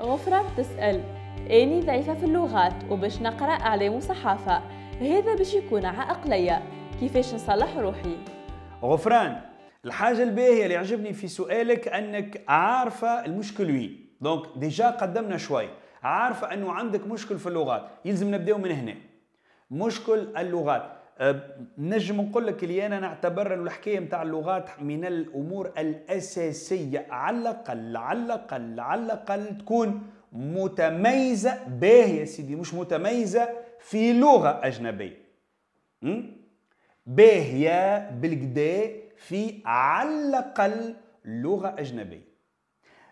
غفرة بتسأل أني ضعيفة في اللغات وباش نقرأ أعلام وصحافة هذا باش يكون عائق ليا كيفاش نصلح روحي غفران الحاجة الباهية اللي عجبني في سؤالك أنك عارفة المشكل وين دونك ديجا قدمنا شوي عارفة أنه عندك مشكل في اللغات يلزم نبداو من هنا مشكل اللغات أه، نجم نقول لك اللي انا نعتبر الحكايه نتاع اللغات من الامور الاساسيه على الاقل على الاقل على الاقل تكون متميزه باهيه يا سيدي مش متميزه في لغه اجنبيه باهيه بالكدا في على الاقل لغه اجنبيه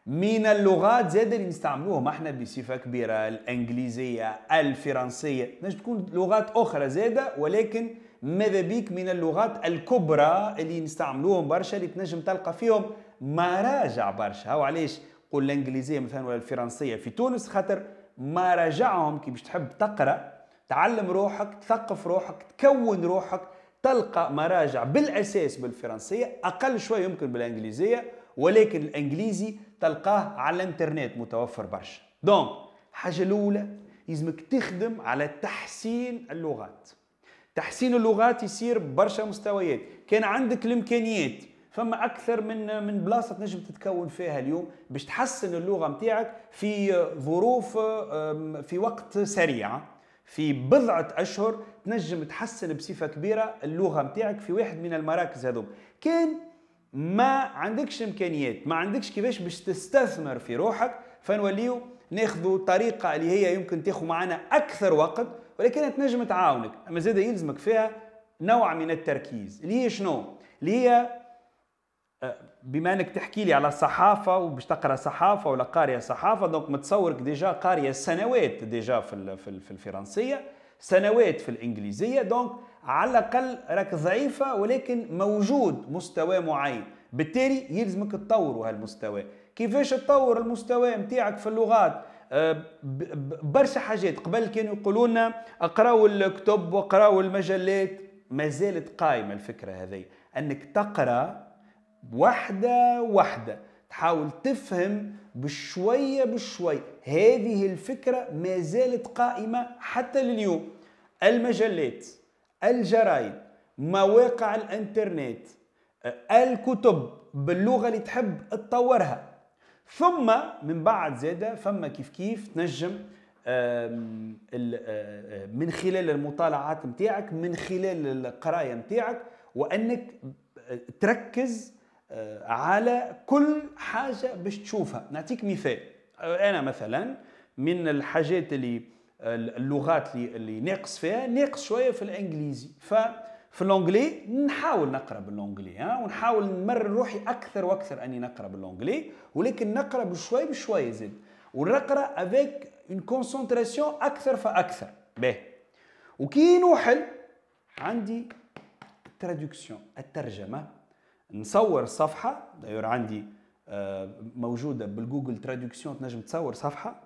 من اللغات زاد اللي نستعملوهم احنا بصفه كبيره الانجليزيه الفرنسيه نجم تكون لغات اخرى زاده ولكن ماذا بيك من اللغات الكبرى اللي نستعملوهم برشا اللي تنجم تلقى فيهم مراجع برشا هاو علاش قول الانجليزيه مثلا ولا الفرنسيه في تونس خاطر مراجعهم كي باش تحب تقرا تعلم روحك تثقف روحك تكون روحك تلقى مراجع بالاساس بالفرنسيه اقل شويه يمكن بالانجليزيه ولكن الانجليزي تلقاه على الانترنت متوفر برشا دونك الحاجه الاولى يزمك تخدم على تحسين اللغات تحسين اللغات يصير برشا مستويات كان عندك الامكانيات فما اكثر من من بلاصه تنجم تتكون فيها اليوم باش تحسن اللغه نتاعك في ظروف في وقت سريع في بضعه اشهر تنجم تحسن بصفه كبيره اللغه متاعك في واحد من المراكز هذوم كان ما عندكش امكانيات ما عندكش كيفاش باش تستثمر في روحك فنوليو ناخذوا طريقه اللي هي يمكن تاخذ معنا اكثر وقت ولكن تنجم تعاونك اما زاد يلزمك فيها نوع من التركيز اللي هي شنو اللي هي آه، بما انك تحكي لي على الصحافه وباش تقرا صحافه ولا قاريه صحافه دونك متصورك ديجا قاريه سنوات ديجا في في الفرنسيه سنوات في الانجليزيه دونك على الاقل راك ضعيفه ولكن موجود مستوى معين بالتالي يلزمك تطوروا هالمستوى كيفاش تطور المستوى متاعك في اللغات آه، برشا حاجات قبل كانوا يقولوا لنا اقراوا الكتب واقراوا المجلات ما زالت قائمه الفكره هذه انك تقرا واحده واحده تحاول تفهم بشوية بشوية هذه الفكرة ما زالت قائمة حتى لليوم المجلات الجرايد مواقع الانترنت الكتب باللغة اللي تحب تطورها ثم من بعد زاده فما كيف كيف تنجم من خلال المطالعات نتاعك من خلال القرايه نتاعك وانك تركز آه، على كل حاجه باش تشوفها نعطيك مثال آه، انا مثلا من الحاجات اللي آه، اللغات اللي, اللي ناقص فيها ناقص شويه في الانجليزي ف في الانجلي نحاول نقرا بالانجلي ها ونحاول نمرن روحي اكثر واكثر اني نقرا بالانجلي ولكن نقرا بشوي بشوي زاد ونقرا افيك اون كونسونتراسيون اكثر فاكثر به وكي نوحل عندي التراديكسيون الترجمه نصور صفحه داير عندي آه، موجوده بالجوجل ترادكسيون تنجم تصور صفحه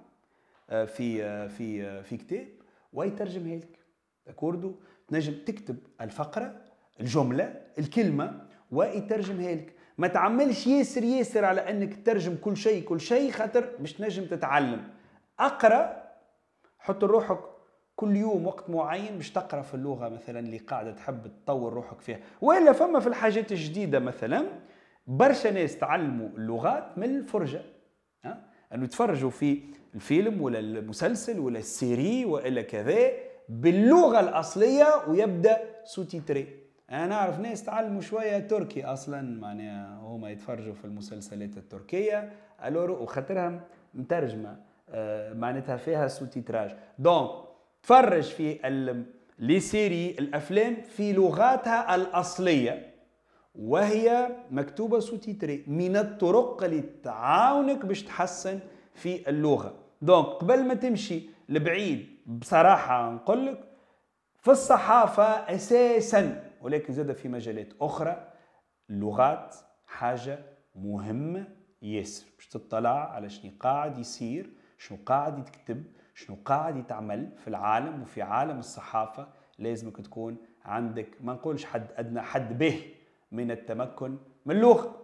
آه، في آه، في في كتاب ويترجمها لك داكوردو تنجم تكتب الفقره الجمله الكلمه ويترجمها لك ما تعملش ياسر ياسر على انك تترجم كل شيء كل شيء خاطر باش تنجم تتعلم اقرا حط روحك كل يوم وقت معين باش تقرا في اللغه مثلا اللي قاعده تحب تطور روحك فيها والا فما في الحاجات الجديده مثلا برشا ناس تعلموا اللغات من الفرجه ها انه يتفرجوا في الفيلم ولا المسلسل ولا السيري والا كذا باللغه الاصليه ويبدا سوتيتري انا اعرف ناس تعلموا شويه تركي اصلا معناها هما يتفرجوا في المسلسلات التركيه الور وخاطرها مترجمه آه، معناتها فيها سوتيتراج دونك تفرج في لي سيري الافلام في لغاتها الاصليه وهي مكتوبه سوتيتري من الطرق اللي تعاونك باش تحسن في اللغه دونك قبل ما تمشي لبعيد بصراحه نقول لك في الصحافه اساسا ولكن زاد في مجالات اخرى اللغات حاجه مهمه ياسر باش تطلع على شنو قاعد يصير شنو قاعد يتكتب شنو قاعد يتعمل في العالم وفي عالم الصحافه لازمك تكون عندك ما نقولش حد ادنى حد به من التمكن من اللغه